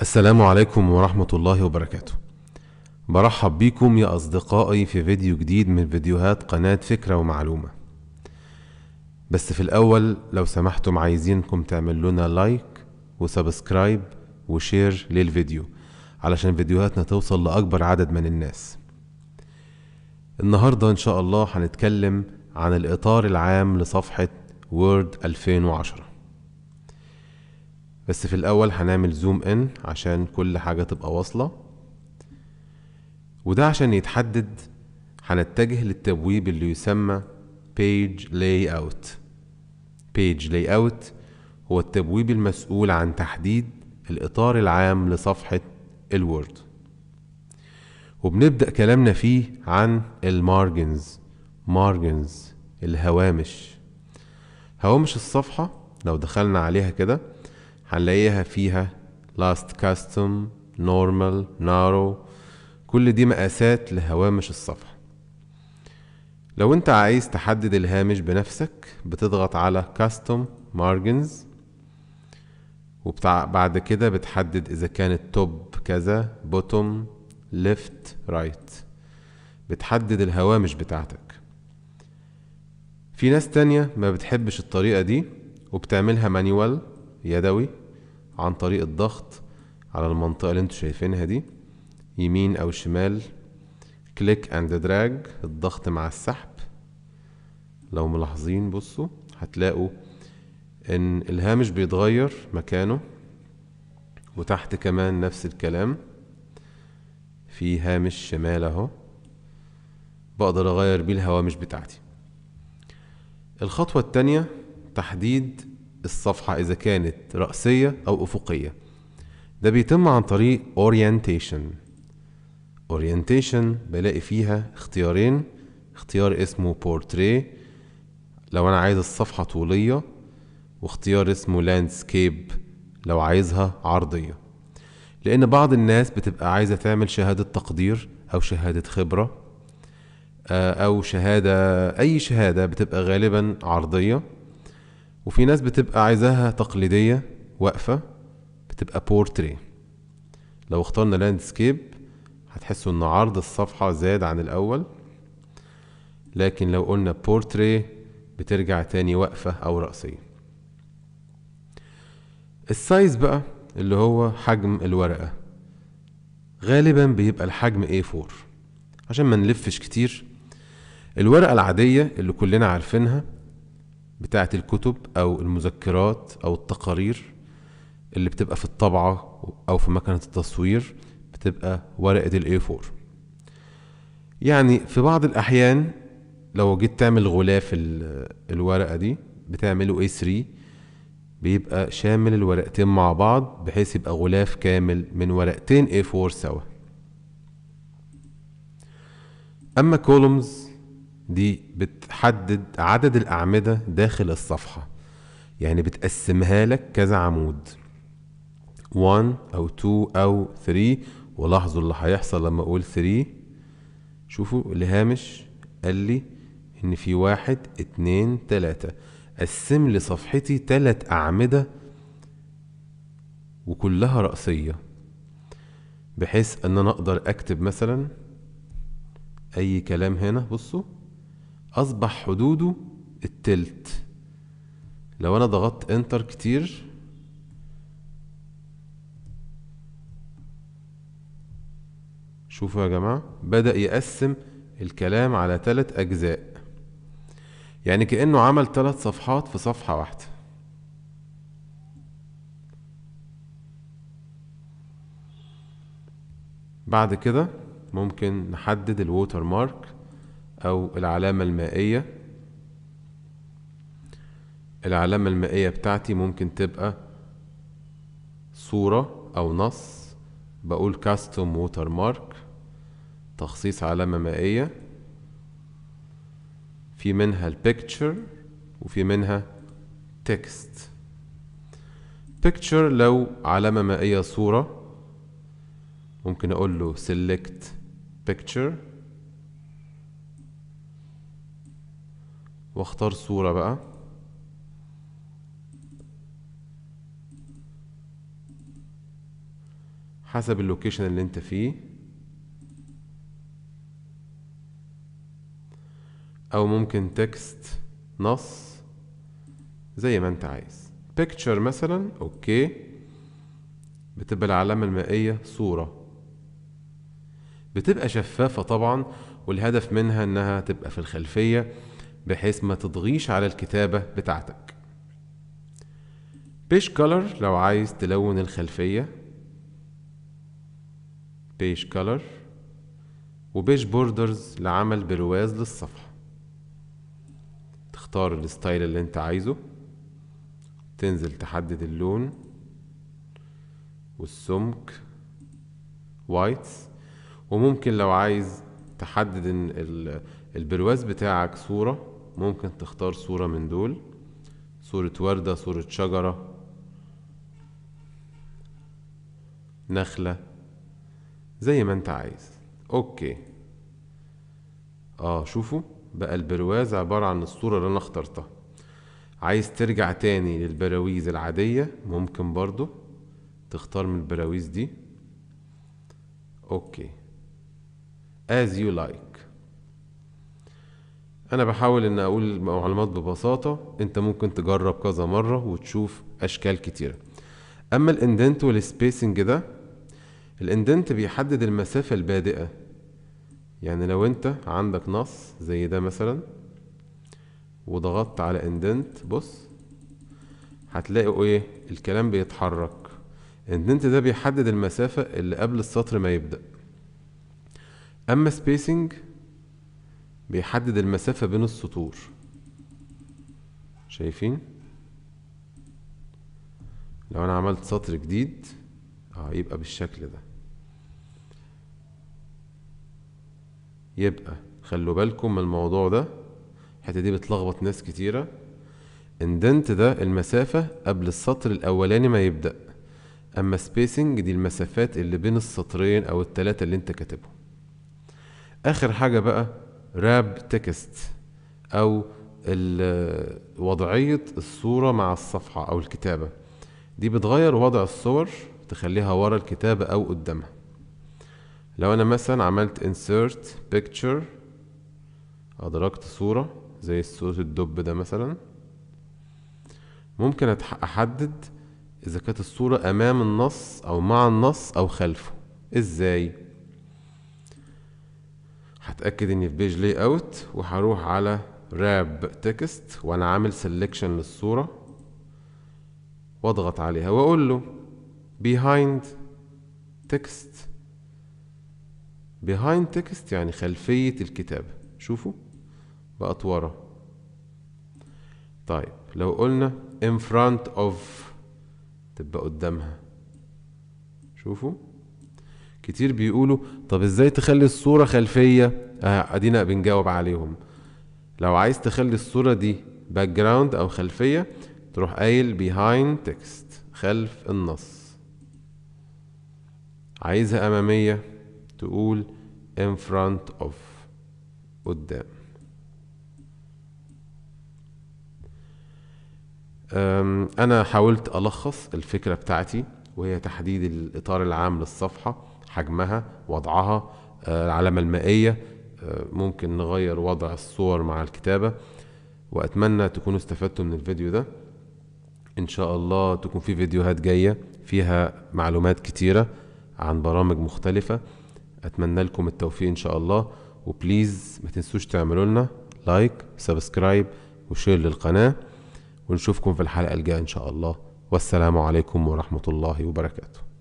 السلام عليكم ورحمة الله وبركاته برحب بيكم يا أصدقائي في فيديو جديد من فيديوهات قناة فكرة ومعلومة بس في الأول لو سمحتم عايزينكم تعمل لنا لايك وسبسكرايب وشير للفيديو علشان فيديوهاتنا توصل لأكبر عدد من الناس النهاردة إن شاء الله هنتكلم عن الإطار العام لصفحة وورد 2010 بس في الاول هنعمل زوم ان عشان كل حاجة تبقى واصلة وده عشان يتحدد هنتجه للتبويب اللي يسمى page layout page layout هو التبويب المسؤول عن تحديد الإطار العام لصفحة الوورد وبنبدأ كلامنا فيه عن المارجنز مارجنز الهوامش هوامش الصفحة لو دخلنا عليها كده هنلاقيها فيها لاست كاستم نورمال نارو كل دي مقاسات لهوامش الصفحة لو انت عايز تحدد الهامش بنفسك بتضغط على كاستم مارجنز وبعد كده بتحدد اذا كانت توب كذا بوتوم ليفت رايت بتحدد الهوامش بتاعتك في ناس تانية ما بتحبش الطريقة دي وبتعملها مانيوال يدوي عن طريق الضغط على المنطقة اللي انتوا شايفينها دي يمين أو شمال كليك اند دراج الضغط مع السحب لو ملاحظين بصوا هتلاقوا ان الهامش بيتغير مكانه وتحت كمان نفس الكلام في هامش شمال اهو بقدر اغير بيه الهوامش بتاعتي الخطوة التانية تحديد الصفحة إذا كانت رأسية أو أفقية ده بيتم عن طريق orientation orientation بلاقي فيها اختيارين اختيار اسمه portrait لو أنا عايز الصفحة طولية واختيار اسمه landscape لو عايزها عرضية لأن بعض الناس بتبقى عايزة تعمل شهادة تقدير أو شهادة خبرة آه، أو شهادة أي شهادة بتبقى غالبا عرضية وفي ناس بتبقى عايزاها تقليدية واقفة بتبقى بورتري لو اخترنا لاندسكيب هتحسوا ان عرض الصفحة زاد عن الأول لكن لو قلنا بورتري بترجع تاني واقفة أو رأسية السايز بقى اللي هو حجم الورقة غالبا بيبقى الحجم A4 عشان ما نلفش كتير الورقة العادية اللي كلنا عارفينها بتاعت الكتب أو المذكرات أو التقارير اللي بتبقى في الطبعة أو في مكنة التصوير بتبقى ورقة الـ A4 يعني في بعض الأحيان لو جيت تعمل غلاف الورقة دي بتعمله A3 بيبقى شامل الورقتين مع بعض بحيث يبقى غلاف كامل من ورقتين A4 سوا أما كولومز دي بتحدد عدد الأعمدة داخل الصفحة يعني بتقسمها لك كذا عمود 1 أو 2 أو 3 ولاحظوا اللي هيحصل لما أقول 3 شوفوا الهامش قال لي إن في واحد اتنين تلاتة قسم لي صفحتي تلات أعمدة وكلها رأسية بحيث إن أنا أقدر أكتب مثلا أي كلام هنا بصوا أصبح حدوده التلت لو أنا ضغطت انتر كتير شوفوا يا جماعة بدأ يقسم الكلام على تلت أجزاء يعني كأنه عمل تلت صفحات في صفحة واحدة بعد كده ممكن نحدد الووتر مارك أو العلامة المائية العلامة المائية بتاعتي ممكن تبقى صورة أو نص بقول كاستوم ووتر مارك تخصيص علامة مائية في منها البيكتشر وفي منها تكست بيكتشر لو علامة مائية صورة ممكن أقول له select picture واختار صورة بقى حسب اللوكيشن اللي انت فيه او ممكن تكست نص زي ما انت عايز picture مثلا اوكي بتبقى العلامة المائية صورة بتبقى شفافة طبعا والهدف منها انها تبقى في الخلفية بحيث ما تضغيش على الكتابة بتاعتك بيج كولر لو عايز تلون الخلفية بيج كولر وبيج بوردرز لعمل برواز للصفحة تختار الستايل اللي انت عايزه تنزل تحدد اللون والسمك وايتس وممكن لو عايز تحدد ان البرواز بتاعك صورة ممكن تختار صورة من دول صورة وردة صورة شجرة نخلة زي ما انت عايز اوكي اه شوفوا بقى البرواز عبارة عن الصورة اللي انا اخترتها عايز ترجع تاني للبراويز العادية ممكن برضو تختار من البراويز دي اوكي as you like انا بحاول ان اقول معلومات ببساطه انت ممكن تجرب كذا مره وتشوف اشكال كتيره اما الاندنت والسبيسنج ده الاندنت بيحدد المسافه البادئه يعني لو انت عندك نص زي ده مثلا وضغطت على اندنت بص هتلاقوا ايه الكلام بيتحرك الاندنت ده بيحدد المسافه اللي قبل السطر ما يبدا اما سبيسنج بيحدد المسافة بين السطور شايفين لو انا عملت سطر جديد اه يبقى بالشكل ده يبقى خلوا بالكم من الموضوع ده الحته دي بتلخبط ناس كتيره اندنت ده المسافه قبل السطر الاولاني ما يبدا اما سبيسنج دي المسافات اللي بين السطرين او التلاته اللي انت كاتبهم اخر حاجه بقى راب تكست او وضعية الصورة مع الصفحة او الكتابة دي بتغير وضع الصور تخليها ورا الكتابة او قدامها لو انا مثلا عملت insert picture ادركت صورة زي صورة الدب ده مثلا ممكن احدد اذا كانت الصورة امام النص او مع النص او خلفه ازاي هتاكد اني في بيج لاي اوت وهروح على راب تكست وانا عامل سيلكشن للصوره واضغط عليها واقول له behind text behind text يعني خلفيه الكتابه شوفوا بقت ورا طيب لو قلنا in front of تبقى قدامها شوفوا كتير بيقولوا طب ازاي تخلي الصورة خلفية آه، ادينا آه بنجاوب عليهم لو عايز تخلي الصورة دي باك جراوند او خلفية تروح قايل behind text خلف النص عايزها امامية تقول in front of قدام أنا حاولت ألخص الفكرة بتاعتي وهي تحديد الإطار العام للصفحة حجمها وضعها آه، العلامة المائية آه، ممكن نغير وضع الصور مع الكتابة وأتمنى تكونوا استفدتوا من الفيديو ده إن شاء الله تكون في فيديوهات جاية فيها معلومات كتيرة عن برامج مختلفة أتمنى لكم التوفيق إن شاء الله وبليز ما تنسوش تعملوا لنا لايك سبسكرايب وشير للقناة ونشوفكم في الحلقة الجاية إن شاء الله والسلام عليكم ورحمة الله وبركاته